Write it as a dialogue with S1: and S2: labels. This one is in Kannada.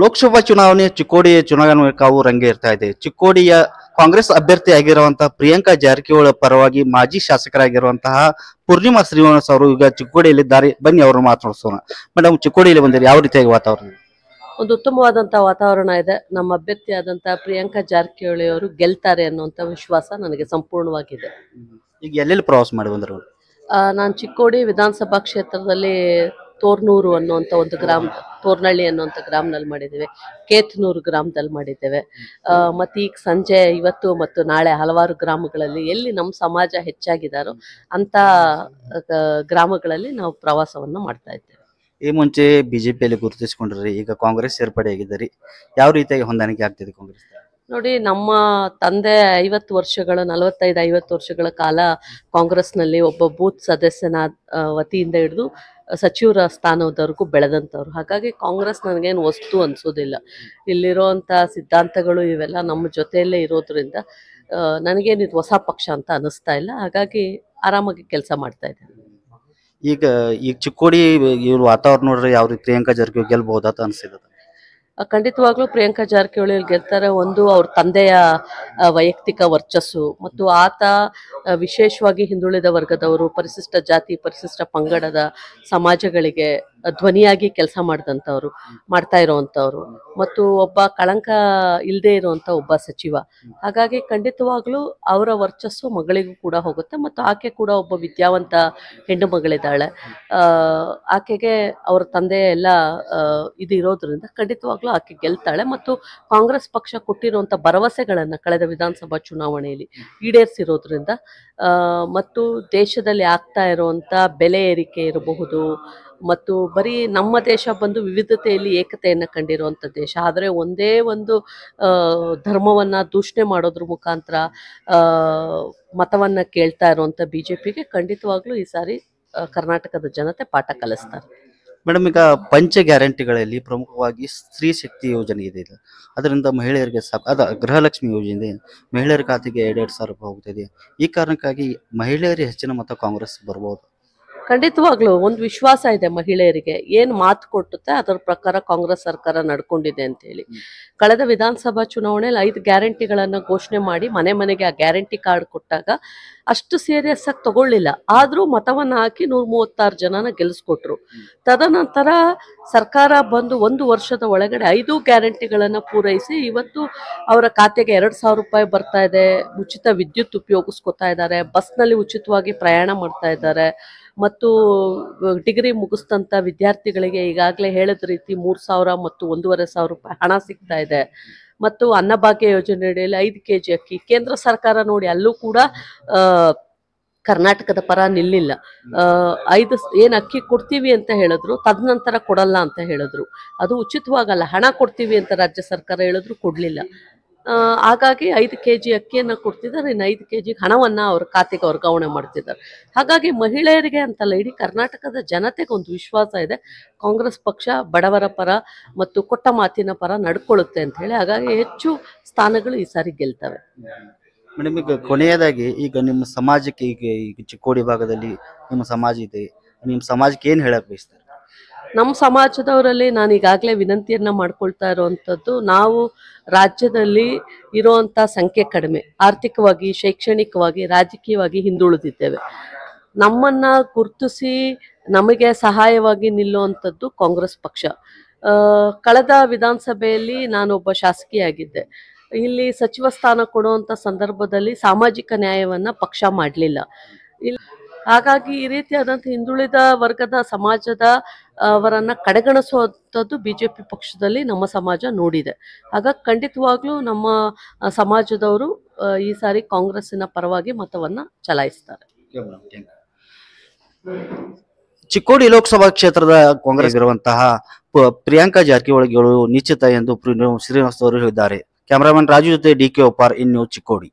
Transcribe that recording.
S1: ಲೋಕಸಭಾ ಚುನಾವಣೆ ಚಿಕ್ಕೋಡಿಯ ಚುನಾವಣೆ ಕಾವು ರಂಗೆ ಇರ್ತಾ ಇದೆ ಚಿಕ್ಕೋಡಿಯ ಕಾಂಗ್ರೆಸ್ ಅಭ್ಯರ್ಥಿ ಆಗಿರುವಂತಹ ಪ್ರಿಯಾಂಕಾ ಜಾರಕಿಹೊಳ ಪರವಾಗಿ ಮಾಜಿ ಶಾಸಕರಾಗಿರುವಂತಹ ಪೂರ್ಣಿಮಾ ಶ್ರೀನಿವಾಸ ಅವರು ಈಗ ಚಿಕ್ಕೋಡಿಯಲ್ಲಿ ದಾರಿ ಬನ್ನಿ ಅವರು ಮಾತನಾಡಿಸೋಣ ಮೇಡಮ್ ಚಿಕ್ಕೋಡಿಯಲ್ಲಿ ಬಂದಿರಿ ಯಾವ ರೀತಿಯಾಗಿ ವಾತಾವರಣ
S2: ಒಂದು ಉತ್ತಮವಾದಂತಹ ವಾತಾವರಣ ಇದೆ ನಮ್ಮ ಅಭ್ಯರ್ಥಿ ಆದಂತಹ ಪ್ರಿಯಾಂಕಾ ಜಾರಕಿಹೊಳಿ ಅವರು ಗೆಲ್ತಾರೆ ಅನ್ನುವಂತ ವಿಶ್ವಾಸ ನನಗೆ ಸಂಪೂರ್ಣವಾಗಿದೆ
S1: ಈಗ ಎಲ್ಲೆಲ್ಲಿ ಪ್ರವಾಸ ಮಾಡಿ ಬಂದರು
S2: ನಾನು ಚಿಕ್ಕೋಡಿ ವಿಧಾನಸಭಾ ಕ್ಷೇತ್ರದಲ್ಲಿ ತೋರ್ನೂರು ಅನ್ನುವಂತ ಒಂದು ಗ್ರಾಮ ತೋರ್ನಳ್ಳಿ ಅನ್ನುವಂಥ ಗ್ರಾಮದಲ್ಲಿ ಮಾಡಿದ್ದೇವೆ ಕೇತ್ನೂರು ಗ್ರಾಮದಲ್ಲಿ ಮಾಡಿದ್ದೇವೆ ಮತ್ತು ಈಗ ಸಂಜೆ ಇವತ್ತು ಮತ್ತು ನಾಳೆ ಹಲವಾರು ಗ್ರಾಮಗಳಲ್ಲಿ ಎಲ್ಲಿ ನಮ್ಮ ಸಮಾಜ ಹೆಚ್ಚಾಗಿದ್ದಾರೋ ಅಂತ ಗ್ರಾಮಗಳಲ್ಲಿ ನಾವು ಪ್ರವಾಸವನ್ನು ಮಾಡ್ತಾ ಇದ್ದೇವೆ
S1: ಈ ಮುಂಚೆ ಬಿಜೆಪಿಯಲ್ಲಿ ಗುರುತಿಸಿಕೊಂಡ್ರಿ ಈಗ ಕಾಂಗ್ರೆಸ್ ಸೇರ್ಪಡೆಯಾಗಿದ್ದೀರಿ ಯಾವ ರೀತಿಯಾಗಿ ಹೊಂದಾಣಿಕೆ ಆಗ್ತಿದೆ ಕಾಂಗ್ರೆಸ್
S2: ನೋಡಿ ನಮ್ಮ ತಂದೆ ಐವತ್ತು ವರ್ಷಗಳ ನಲವತ್ತೈದು ಐವತ್ತು ವರ್ಷಗಳ ಕಾಲ ಕಾಂಗ್ರೆಸ್ನಲ್ಲಿ ಒಬ್ಬ ಬೂತ್ ಸದಸ್ಯನ ವತಿಯಿಂದ ಹಿಡಿದು ಸಚಿವರ ಸ್ಥಾನದವರೆಗೂ ಬೆಳೆದಂಥವ್ರು ಹಾಗಾಗಿ ಕಾಂಗ್ರೆಸ್ ನನಗೇನು ವಸ್ತು ಅನಿಸೋದಿಲ್ಲ ಇಲ್ಲಿರೋವಂಥ ಸಿದ್ಧಾಂತಗಳು ಇವೆಲ್ಲ ನಮ್ಮ ಜೊತೆಯಲ್ಲೇ ಇರೋದ್ರಿಂದ ನನಗೇನು ಇದು ಹೊಸ ಪಕ್ಷ ಅಂತ ಅನಿಸ್ತಾ ಇಲ್ಲ ಹಾಗಾಗಿ ಆರಾಮಾಗಿ ಕೆಲಸ ಮಾಡ್ತಾ ಇದ್ದಾರೆ
S1: ಈಗ ಈಗ ಚಿಕ್ಕೋಡಿ ಇವ್ರು ವಾತಾವರಣ ನೋಡ್ರಿ ಯಾವ ರೀತಿ ಪ್ರಿಯಾಂಕಾ ಜರ್ಗಿ ಗೆಲ್ಬಹುದು ಅಂತ
S2: ಖಂಡಿತವಾಗ್ಲೂ ಪ್ರಿಯಾಂಕಾ ಜಾರಕಿಹೊಳಿ ಗೆಲ್ತಾರೆ ಒಂದು ಅವ್ರ ತಂದೆಯ ವೈಯಕ್ತಿಕ ವರ್ಚಸ್ಸು ಮತ್ತು ಆತ ವಿಶೇಷವಾಗಿ ಹಿಂದುಳಿದ ವರ್ಗದವರು ಪರಿಶಿಷ್ಟ ಜಾತಿ ಪರಿಶಿಷ್ಟ ಪಂಗಡದ ಸಮಾಜಗಳಿಗೆ ಧ್ವನಿಯಾಗಿ ಕೆಲಸ ಮಾಡಿದಂಥವ್ರು ಮಾಡ್ತಾ ಇರೋವಂಥವ್ರು ಮತ್ತು ಒಬ್ಬ ಕಳಂಕ ಇಲ್ಲದೆ ಇರುವಂಥ ಒಬ್ಬ ಸಚಿವ ಹಾಗಾಗಿ ಖಂಡಿತವಾಗ್ಲೂ ಅವರ ವರ್ಚಸ್ಸು ಮಗಳಿಗೂ ಕೂಡ ಹೋಗುತ್ತೆ ಮತ್ತು ಆಕೆ ಕೂಡ ಒಬ್ಬ ವಿದ್ಯಾವಂತ ಹೆಣ್ಣು ಮಗಳಿದ್ದಾಳೆ ಆಕೆಗೆ ಅವರ ತಂದೆ ಎಲ್ಲ ಇದು ಇರೋದ್ರಿಂದ ಖಂಡಿತವಾಗ್ಲೂ ಆಕೆ ಗೆಲ್ತಾಳೆ ಮತ್ತು ಕಾಂಗ್ರೆಸ್ ಪಕ್ಷ ಕೊಟ್ಟಿರುವಂಥ ಭರವಸೆಗಳನ್ನು ಕಳೆದ ವಿಧಾನಸಭಾ ಚುನಾವಣೆಯಲ್ಲಿ ಈಡೇರಿಸಿರೋದ್ರಿಂದ ಮತ್ತು ದೇಶದಲ್ಲಿ ಆಗ್ತಾ ಇರುವಂಥ ಬೆಲೆ ಏರಿಕೆ ಇರಬಹುದು ಮತ್ತು ಬರೀ ನಮ್ಮ ದೇಶ ಬಂದು ವಿವಿಧತೆಯಲ್ಲಿ ಏಕತೆಯನ್ನು ಕಂಡಿರುವಂಥ ದೇಶ ಆದರೆ ಒಂದೇ ಒಂದು ಧರ್ಮವನ್ನು ದೂಷಣೆ ಮಾಡೋದ್ರ ಮುಖಾಂತರ ಮತವನ್ನು ಕೇಳ್ತಾ ಇರುವಂಥ ಬಿ ಜೆ ಪಿಗೆ ಖಂಡಿತವಾಗ್ಲೂ ಈ ಸಾರಿ ಕರ್ನಾಟಕದ ಜನತೆ ಪಾಠ ಕಲಿಸ್ತಾರೆ
S1: ಮೇಡಮ್ ಈಗ ಪಂಚ ಗ್ಯಾರಂಟಿಗಳಲ್ಲಿ ಪ್ರಮುಖವಾಗಿ ಸ್ತ್ರೀ ಶಕ್ತಿ ಯೋಜನೆ ಇದೆ ಅದರಿಂದ ಮಹಿಳೆಯರಿಗೆ ಸಾಕು ಅದ ಗೃಹಲಕ್ಷ್ಮಿ ಯೋಜನೆ ಮಹಿಳೆಯರ ಖಾತೆಗೆ ಎರಡೆರಡು ಸಾವಿರ ರೂಪಾಯಿ ಹೋಗ್ತಿದೆ ಈ ಕಾರಣಕ್ಕಾಗಿ ಮಹಿಳೆಯರಿಗೆ ಹೆಚ್ಚಿನ ಮತ ಕಾಂಗ್ರೆಸ್ ಬರ್ಬೋದು
S2: ಖಂಡಿತವಾಗ್ಲು ಒಂದು ವಿಶ್ವಾಸ ಇದೆ ಮಹಿಳೆಯರಿಗೆ ಏನು ಮಾತು ಕೊಟ್ಟುತ್ತೆ ಅದರ ಪ್ರಕಾರ ಕಾಂಗ್ರೆಸ್ ಸರ್ಕಾರ ನಡ್ಕೊಂಡಿದೆ ಅಂತ ಹೇಳಿ ಕಳೆದ ವಿಧಾನಸಭಾ ಚುನಾವಣೆಯಲ್ಲಿ ಐದು ಗ್ಯಾರಂಟಿಗಳನ್ನು ಘೋಷಣೆ ಮಾಡಿ ಮನೆ ಮನೆಗೆ ಆ ಗ್ಯಾರಂಟಿ ಕಾರ್ಡ್ ಕೊಟ್ಟಾಗ ಅಷ್ಟು ಸೀರಿಯಸ್ ಆಗಿ ತಗೊಳ್ಳಿಲ್ಲ ಆದರೂ ಮತವನ್ನು ಹಾಕಿ ನೂರ ಮೂವತ್ತಾರು ಜನನ ಗೆಲ್ಲಿಸ್ಕೊಟ್ರು ತದನಂತರ ಸರ್ಕಾರ ಬಂದು ಒಂದು ವರ್ಷದ ಒಳಗಡೆ ಐದು ಗ್ಯಾರಂಟಿಗಳನ್ನು ಪೂರೈಸಿ ಇವತ್ತು ಅವರ ಖಾತೆಗೆ ಎರಡು ಸಾವಿರ ರೂಪಾಯಿ ಬರ್ತಾ ಇದೆ ಉಚಿತ ವಿದ್ಯುತ್ ಉಪಯೋಗಿಸ್ಕೊತಾ ಇದ್ದಾರೆ ಬಸ್ನಲ್ಲಿ ಉಚಿತವಾಗಿ ಪ್ರಯಾಣ ಮಾಡ್ತಾ ಇದ್ದಾರೆ ಮತ್ತು ಡಿಗ್ರಿ ಮುಗಿಸ್ತಂಥ ವಿದ್ಯಾರ್ಥಿಗಳಿಗೆ ಈಗಾಗಲೇ ಹೇಳಿದ ರೀತಿ ಮೂರು ಸಾವಿರ ಮತ್ತು ಒಂದೂವರೆ ಸಾವಿರ ರೂಪಾಯಿ ಹಣ ಸಿಗ್ತಾ ಇದೆ ಮತ್ತು ಅನ್ನಭಾಗ್ಯ ಯೋಜನೆಯಡಿಯಲ್ಲಿ ಐದು ಕೆ ಜಿ ಅಕ್ಕಿ ಕೇಂದ್ರ ಸರ್ಕಾರ ನೋಡಿ ಅಲ್ಲೂ ಕೂಡ ಕರ್ನಾಟಕದ ಪರ ನಿಲ್ಲಿಲ್ಲ ಐದು ಏನು ಅಕ್ಕಿ ಕೊಡ್ತೀವಿ ಅಂತ ಹೇಳಿದ್ರು ತದನಂತರ ಕೊಡಲ್ಲ ಅಂತ ಹೇಳಿದ್ರು ಅದು ಉಚಿತವಾಗಲ್ಲ ಹಣ ಕೊಡ್ತೀವಿ ಅಂತ ರಾಜ್ಯ ಸರ್ಕಾರ ಹೇಳಿದ್ರು ಕೊಡಲಿಲ್ಲ ಹಾಗಾಗಿ ಐದು ಕೆ ಜಿ ಅಕ್ಕಿಯನ್ನು ಕೊಡ್ತಿದ್ದಾರೆ ಇನ್ನು ಐದು ಕೆ ಜಿ ಹಣವನ್ನು ಅವ್ರ ಖಾತೆಗೆ ವರ್ಗಾವಣೆ ಮಾಡ್ತಿದ್ದಾರೆ ಹಾಗಾಗಿ ಮಹಿಳೆಯರಿಗೆ ಅಂತಲ್ಲ ಇಡೀ ಕರ್ನಾಟಕದ ಜನತೆಗೆ ಒಂದು ವಿಶ್ವಾಸ ಇದೆ ಕಾಂಗ್ರೆಸ್ ಪಕ್ಷ ಬಡವರ ಪರ ಮತ್ತು ಕೊಟ್ಟ ಮಾತಿನ ಪರ ನಡ್ಕೊಳ್ಳುತ್ತೆ ಅಂತ ಹೇಳಿ ಹಾಗಾಗಿ ಹೆಚ್ಚು ಸ್ಥಾನಗಳು ಈ ಸಾರಿ ಗೆಲ್ತವೆ
S1: ಮೇಡಮ್ ಈಗ ಕೊನೆಯದಾಗಿ ಈಗ ನಿಮ್ಮ ಸಮಾಜಕ್ಕೆ ಈಗ ಈಗ ಚಿಕ್ಕೋಡಿ ಭಾಗದಲ್ಲಿ ನಿಮ್ಮ ಸಮಾಜ ಇದೆ ನಿಮ್ಮ ಸಮಾಜಕ್ಕೆ ಏನ್ ಹೇಳಕ್ ಬಯಸ್ತಾರೆ
S2: ನಮ್ಮ ಸಮಾಜದವರಲ್ಲಿ ನಾನು ಈಗಾಗಲೇ ವಿನಂತಿಯನ್ನ ಮಾಡ್ಕೊಳ್ತಾ ಇರುವಂತದ್ದು ನಾವು ರಾಜ್ಯದಲ್ಲಿ ಇರುವಂತ ಸಂಖ್ಯೆ ಕಡಿಮೆ ಆರ್ಥಿಕವಾಗಿ ಶೈಕ್ಷಣಿಕವಾಗಿ ರಾಜಕೀಯವಾಗಿ ಹಿಂದುಳಿದಿದ್ದೇವೆ ನಮ್ಮನ್ನ ಗುರುತಿಸಿ ನಮಗೆ ಸಹಾಯವಾಗಿ ನಿಲ್ಲುವಂಥದ್ದು ಕಾಂಗ್ರೆಸ್ ಪಕ್ಷ ಕಳೆದ ವಿಧಾನಸಭೆಯಲ್ಲಿ ನಾನೊಬ್ಬ ಶಾಸಕಿಯಾಗಿದ್ದೆ ಇಲ್ಲಿ ಸಚಿವ ಸ್ಥಾನ ಕೊಡುವಂತ ಸಂದರ್ಭದಲ್ಲಿ ಸಾಮಾಜಿಕ ನ್ಯಾಯವನ್ನ ಪಕ್ಷ ಮಾಡಲಿಲ್ಲ ಹಾಗಾಗಿ ಈ ರೀತಿಯಾದಂಥ ಹಿಂದುಳಿದ ವರ್ಗದ ಸಮಾಜದ ಅವರನ್ನ ಕಡೆಗಣಿಸುವಂಥದ್ದು ಬಿಜೆಪಿ ಪಕ್ಷದಲ್ಲಿ ನಮ್ಮ ಸಮಾಜ ನೋಡಿದೆ ಹಾಗಾಗಿ ಖಂಡಿತವಾಗ್ಲೂ ನಮ್ಮ ಸಮಾಜದವರು ಈ ಸಾರಿ ಕಾಂಗ್ರೆಸ್ಸಿನ ಪರವಾಗಿ ಮತವನ್ನ ಚಲಾಯಿಸ್ತಾರೆ
S1: ಚಿಕ್ಕೋಡಿ ಲೋಕಸಭಾ ಕ್ಷೇತ್ರದ ಕಾಂಗ್ರೆಸ್ ಇರುವಂತಹ ಪ್ರಿಯಾಂಕಾ ಜಾರಕಿಹೊಳಿ ನಿಶ್ಚಿತ ಎಂದು ಶ್ರೀನಿವಾಸ್ ಅವರು ಹೇಳಿದ್ದಾರೆ ಕ್ಯಾಮರಾಮನ್ ರಾಜು ಜೊತೆ ಡಿ ಕೆ ಒಪಾರ್ ಇನ್ ನ್ಯೂಸ್ ಚಿಕ್ಕೋಡಿ